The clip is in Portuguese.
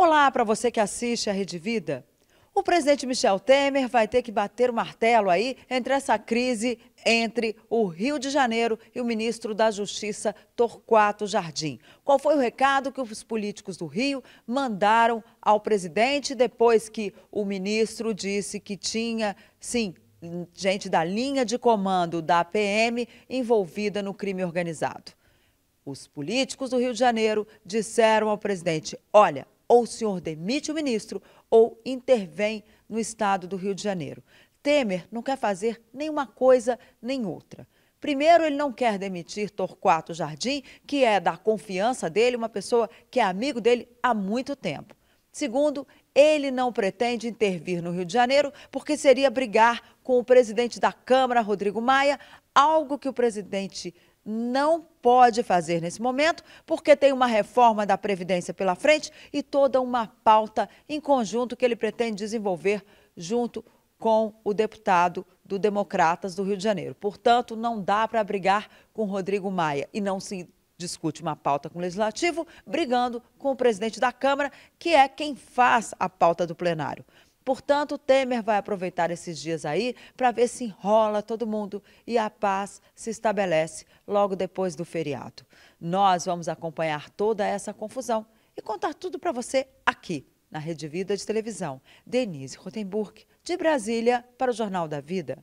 Olá para você que assiste a Rede Vida. O presidente Michel Temer vai ter que bater o martelo aí entre essa crise entre o Rio de Janeiro e o ministro da Justiça, Torquato Jardim. Qual foi o recado que os políticos do Rio mandaram ao presidente depois que o ministro disse que tinha, sim, gente da linha de comando da PM envolvida no crime organizado? Os políticos do Rio de Janeiro disseram ao presidente: olha, ou o senhor demite o ministro ou intervém no estado do Rio de Janeiro. Temer não quer fazer nenhuma coisa nem outra. Primeiro, ele não quer demitir Torquato Jardim, que é da confiança dele, uma pessoa que é amigo dele há muito tempo. Segundo, ele não pretende intervir no Rio de Janeiro, porque seria brigar com o presidente da Câmara, Rodrigo Maia, algo que o presidente não pode fazer nesse momento, porque tem uma reforma da Previdência pela frente e toda uma pauta em conjunto que ele pretende desenvolver junto com o deputado do Democratas do Rio de Janeiro. Portanto, não dá para brigar com Rodrigo Maia e não se discute uma pauta com o legislativo, brigando com o presidente da Câmara, que é quem faz a pauta do plenário. Portanto, Temer vai aproveitar esses dias aí para ver se enrola todo mundo e a paz se estabelece logo depois do feriado. Nós vamos acompanhar toda essa confusão e contar tudo para você aqui na Rede Vida de Televisão. Denise Rotenburg, de Brasília, para o Jornal da Vida.